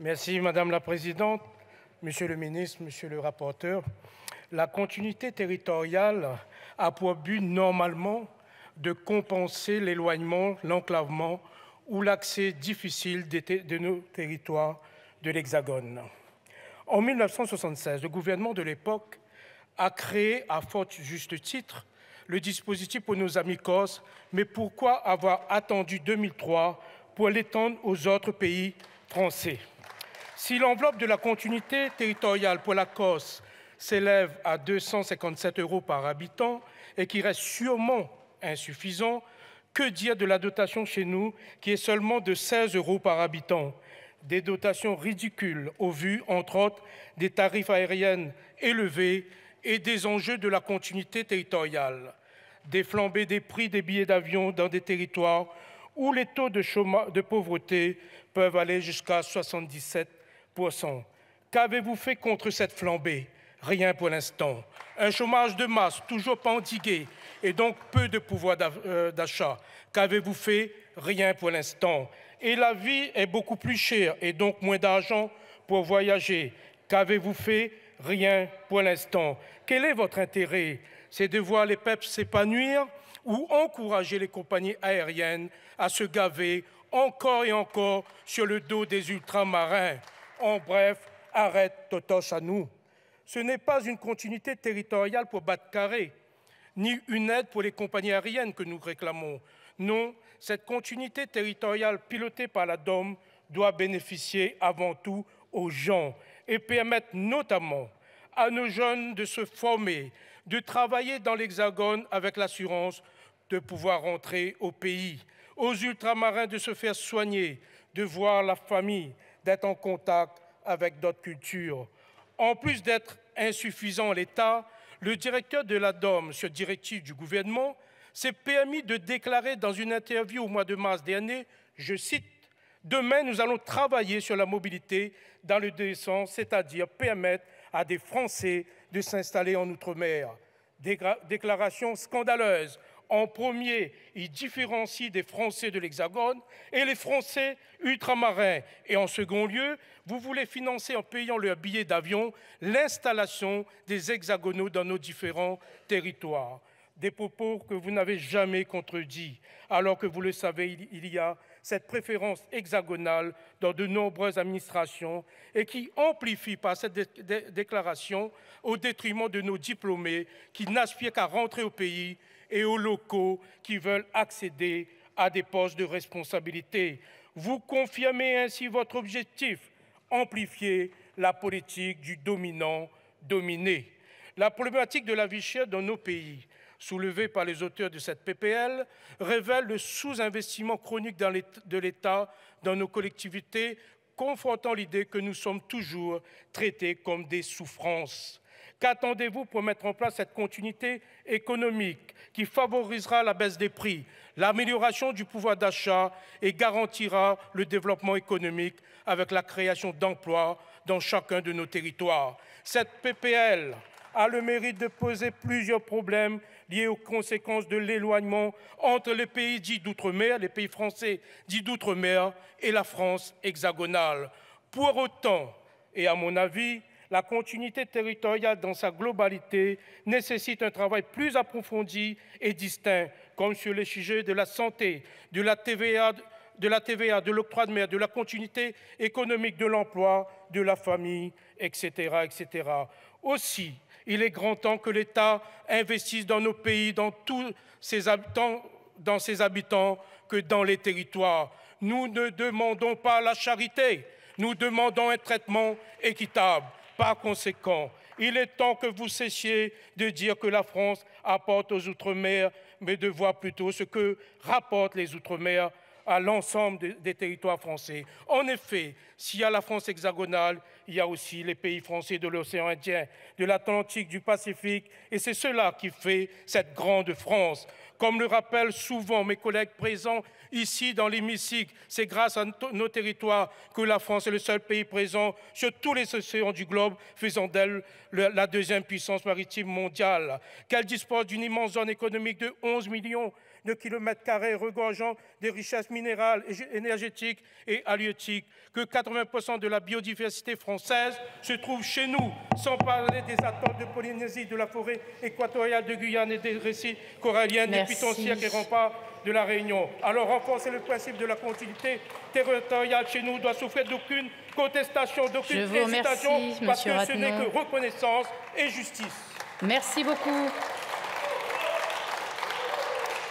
Merci Madame la Présidente, Monsieur le Ministre, Monsieur le rapporteur. La continuité territoriale a pour but normalement de compenser l'éloignement, l'enclavement ou l'accès difficile de nos territoires de l'Hexagone. En 1976, le gouvernement de l'époque a créé, à fort juste titre, le dispositif pour nos amis corses, mais pourquoi avoir attendu 2003 pour l'étendre aux autres pays français si l'enveloppe de la continuité territoriale pour la Corse s'élève à 257 euros par habitant et qui reste sûrement insuffisant, que dire de la dotation chez nous qui est seulement de 16 euros par habitant Des dotations ridicules au vu, entre autres, des tarifs aériens élevés et des enjeux de la continuité territoriale. Des flambées des prix des billets d'avion dans des territoires où les taux de, chômage, de pauvreté peuvent aller jusqu'à 77 Qu'avez-vous fait contre cette flambée Rien pour l'instant. Un chômage de masse toujours pendigué et donc peu de pouvoir euh, d'achat. Qu'avez-vous fait Rien pour l'instant. Et la vie est beaucoup plus chère et donc moins d'argent pour voyager. Qu'avez-vous fait Rien pour l'instant. Quel est votre intérêt C'est de voir les peps s'épanouir ou encourager les compagnies aériennes à se gaver encore et encore sur le dos des ultramarins. En bref, arrête Totoche à nous. Ce n'est pas une continuité territoriale pour battre carré, ni une aide pour les compagnies aériennes que nous réclamons. Non, cette continuité territoriale pilotée par la DOM doit bénéficier avant tout aux gens et permettre notamment à nos jeunes de se former, de travailler dans l'Hexagone avec l'assurance de pouvoir rentrer au pays, aux ultramarins de se faire soigner, de voir la famille, d'être en contact avec d'autres cultures. En plus d'être insuffisant à l'État, le directeur de la DOM, sur directif du gouvernement, s'est permis de déclarer dans une interview au mois de mars dernier, je cite, Demain, nous allons travailler sur la mobilité dans le sens, c'est-à-dire permettre à des Français de s'installer en Outre-mer. Déclaration scandaleuse en premier, il différencie des Français de l'Hexagone et les Français ultramarins. Et en second lieu, vous voulez financer en payant leurs billet d'avion l'installation des hexagonaux dans nos différents territoires des propos que vous n'avez jamais contredits, alors que vous le savez, il y a cette préférence hexagonale dans de nombreuses administrations et qui amplifie par cette déclaration au détriment de nos diplômés qui n'aspirent qu'à rentrer au pays et aux locaux qui veulent accéder à des postes de responsabilité. Vous confirmez ainsi votre objectif, amplifier la politique du dominant dominé. La problématique de la vie chère dans nos pays soulevé par les auteurs de cette PPL révèle le sous-investissement chronique de l'État dans nos collectivités, confrontant l'idée que nous sommes toujours traités comme des souffrances. Qu'attendez-vous pour mettre en place cette continuité économique qui favorisera la baisse des prix, l'amélioration du pouvoir d'achat et garantira le développement économique avec la création d'emplois dans chacun de nos territoires Cette PPL a le mérite de poser plusieurs problèmes liés aux conséquences de l'éloignement entre les pays dits d'outre-mer, les pays français dits d'outre-mer et la France hexagonale. Pour autant, et à mon avis, la continuité territoriale dans sa globalité nécessite un travail plus approfondi et distinct, comme sur les sujets de la santé, de la TVA de la TVA, de l'octroi de mer, de la continuité économique, de l'emploi, de la famille, etc., etc. Aussi, il est grand temps que l'État investisse dans nos pays, dans tous ses habitants, dans ses habitants que dans les territoires. Nous ne demandons pas la charité, nous demandons un traitement équitable. Par conséquent, il est temps que vous cessiez de dire que la France apporte aux Outre-mer, mais de voir plutôt ce que rapportent les Outre-mer à l'ensemble des territoires français. En effet, s'il y a la France hexagonale, il y a aussi les pays français de l'océan Indien, de l'Atlantique, du Pacifique, et c'est cela qui fait cette grande France. Comme le rappellent souvent mes collègues présents ici dans l'hémicycle, c'est grâce à nos territoires que la France est le seul pays présent sur tous les océans du globe, faisant d'elle la deuxième puissance maritime mondiale. Qu'elle dispose d'une immense zone économique de 11 millions de kilomètres carrés regorgeant des richesses minérales, énergétiques et halieutiques, que 80% de la biodiversité française se trouve chez nous, sans parler des attentes de Polynésie, de la forêt équatoriale de Guyane et des récits coralliens hôpitaux, cirques et remparts de la Réunion. Alors renforcer le principe de la continuité territoriale chez nous doit souffrir d'aucune contestation, d'aucune hésitation, parce que ce n'est que reconnaissance et justice. Merci beaucoup.